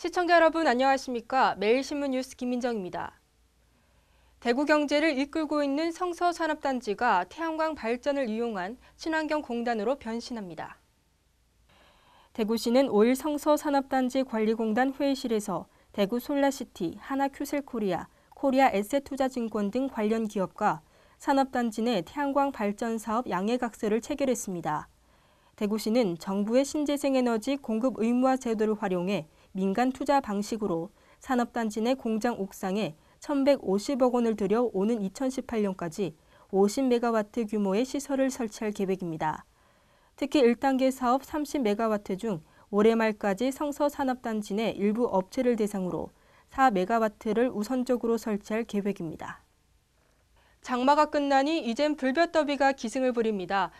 시청자 여러분 안녕하십니까? 매일신문 뉴스 김민정입니다. 대구 경제를 이끌고 있는 성서산업단지가 태양광 발전을 이용한 친환경 공단으로 변신합니다. 대구시는 5일 성서산업단지 관리공단 회의실에서 대구 솔라시티, 하나큐셀코리아, 코리아 에셋투자증권 등 관련 기업과 산업단지 내 태양광 발전 사업 양해각서를 체결했습니다. 대구시는 정부의 신재생에너지 공급 의무화 제도를 활용해 민간 투자 방식으로 산업단지 내 공장 옥상에 1,150억 원을 들여 오는 2018년까지 50메가와트 규모의 시설을 설치할 계획입니다. 특히 1단계 사업 30메가와트 중 올해 말까지 성서산업단지 내 일부 업체를 대상으로 4메가와트를 우선적으로 설치할 계획입니다. 장마가 끝나니 이젠 불볕더비가 기승을 부립니다.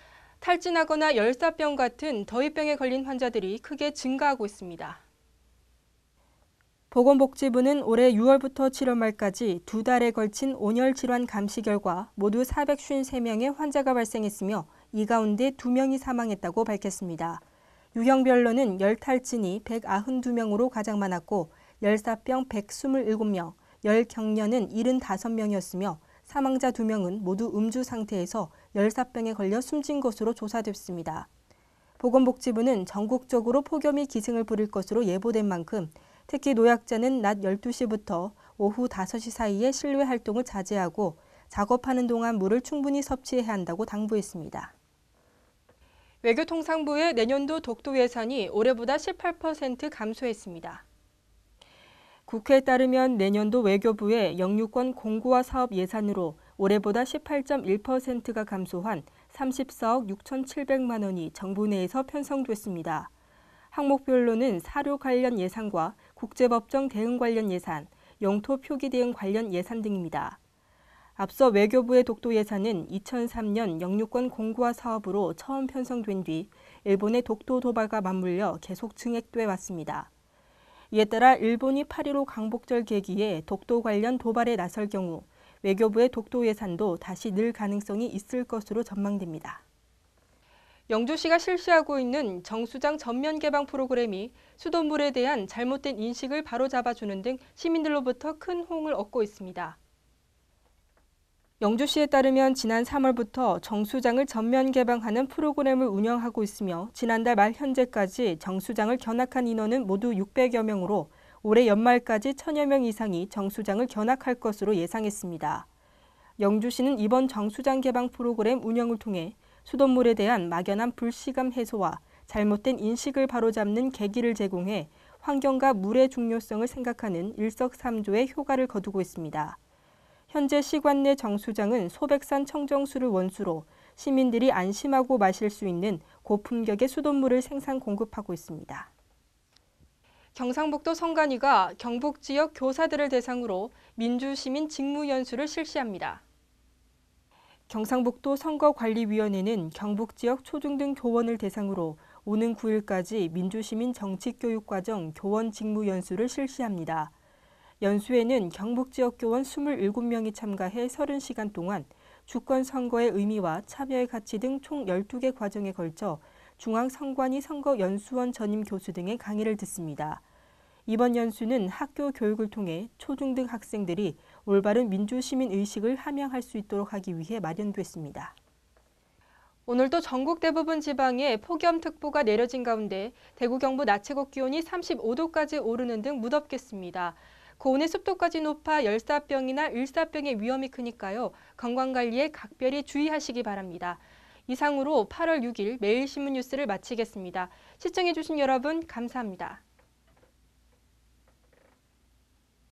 탈진하거나 열사병 같은 더위병에 걸린 환자들이 크게 증가하고 있습니다. 보건복지부는 올해 6월부터 7월 말까지 두 달에 걸친 온열 질환 감시 결과 모두 453명의 환자가 발생했으며 이 가운데 두명이 사망했다고 밝혔습니다. 유형별로는 열탈진이 192명으로 가장 많았고 열사병 127명, 열경련은 75명이었으며 사망자 2명은 모두 음주 상태에서 열사병에 걸려 숨진 것으로 조사됐습니다. 보건복지부는 전국적으로 폭염이 기승을 부릴 것으로 예보된 만큼 특히 노약자는 낮 12시부터 오후 5시 사이에 실외 활동을 자제하고 작업하는 동안 물을 충분히 섭취해야 한다고 당부했습니다. 외교통상부의 내년도 독도 예산이 올해보다 18% 감소했습니다. 국회에 따르면 내년도 외교부의 영유권 공고화 사업 예산으로 올해보다 18.1%가 감소한 34억 6,700만 원이 정부 내에서 편성됐습니다. 항목별로는 사료 관련 예산과 국제법정 대응 관련 예산, 영토 표기 대응 관련 예산 등입니다. 앞서 외교부의 독도 예산은 2003년 영유권 공구화 사업으로 처음 편성된 뒤 일본의 독도 도발과 맞물려 계속 증액돼 왔습니다. 이에 따라 일본이 8.15 강복절 계기에 독도 관련 도발에 나설 경우 외교부의 독도 예산도 다시 늘 가능성이 있을 것으로 전망됩니다. 영주시가 실시하고 있는 정수장 전면 개방 프로그램이 수돗물에 대한 잘못된 인식을 바로잡아주는 등 시민들로부터 큰 호응을 얻고 있습니다. 영주시에 따르면 지난 3월부터 정수장을 전면 개방하는 프로그램을 운영하고 있으며 지난달 말 현재까지 정수장을 견학한 인원은 모두 600여 명으로 올해 연말까지 1여명 이상이 정수장을 견학할 것으로 예상했습니다. 영주시는 이번 정수장 개방 프로그램 운영을 통해 수돗물에 대한 막연한 불시감 해소와 잘못된 인식을 바로잡는 계기를 제공해 환경과 물의 중요성을 생각하는 일석삼조의 효과를 거두고 있습니다. 현재 시관 내 정수장은 소백산 청정수를 원수로 시민들이 안심하고 마실 수 있는 고품격의 수돗물을 생산 공급하고 있습니다. 경상북도 성관위가 경북 지역 교사들을 대상으로 민주시민 직무연수를 실시합니다. 경상북도 선거관리위원회는 경북 지역 초중등 교원을 대상으로 오는 9일까지 민주시민 정치교육과정 교원 직무 연수를 실시합니다. 연수에는 경북 지역 교원 27명이 참가해 30시간 동안 주권 선거의 의미와 참여의 가치 등 총 12개 과정에 걸쳐 중앙선관위 선거연수원 전임 교수 등의 강의를 듣습니다. 이번 연수는 학교 교육을 통해 초중등 학생들이 올바른 민주시민 의식을 함양할 수 있도록 하기 위해 마련됐습니다. 오늘도 전국 대부분 지방에 폭염특보가 내려진 가운데 대구 경북 낮 최고 기온이 35도까지 오르는 등 무덥겠습니다. 고온의 습도까지 높아 열사병이나 일사병의 위험이 크니까요. 건강관리에 각별히 주의하시기 바랍니다. 이상으로 8월 6일 매일신문 뉴스를 마치겠습니다. 시청해주신 여러분 감사합니다.